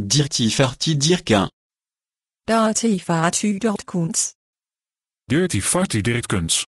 Dirty Dirka. Dirty Farty Dirtkunst. Dirty Farty Dirtkunst.